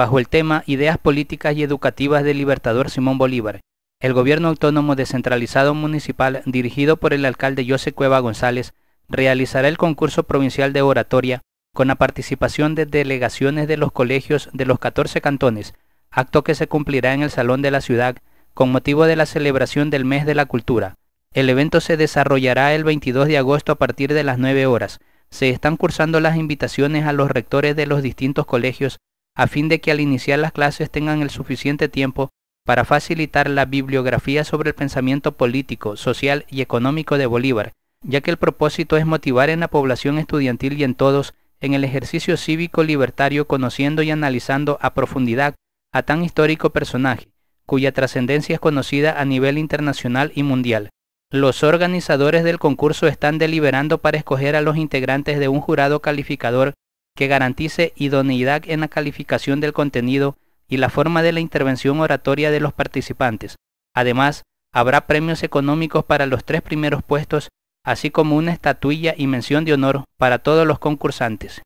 bajo el tema Ideas Políticas y Educativas del Libertador Simón Bolívar. El gobierno autónomo descentralizado municipal, dirigido por el alcalde José Cueva González, realizará el concurso provincial de oratoria con la participación de delegaciones de los colegios de los 14 cantones, acto que se cumplirá en el Salón de la Ciudad con motivo de la celebración del Mes de la Cultura. El evento se desarrollará el 22 de agosto a partir de las 9 horas. Se están cursando las invitaciones a los rectores de los distintos colegios a fin de que al iniciar las clases tengan el suficiente tiempo para facilitar la bibliografía sobre el pensamiento político, social y económico de Bolívar, ya que el propósito es motivar en la población estudiantil y en todos en el ejercicio cívico libertario conociendo y analizando a profundidad a tan histórico personaje, cuya trascendencia es conocida a nivel internacional y mundial. Los organizadores del concurso están deliberando para escoger a los integrantes de un jurado calificador que garantice idoneidad en la calificación del contenido y la forma de la intervención oratoria de los participantes. Además, habrá premios económicos para los tres primeros puestos, así como una estatuilla y mención de honor para todos los concursantes.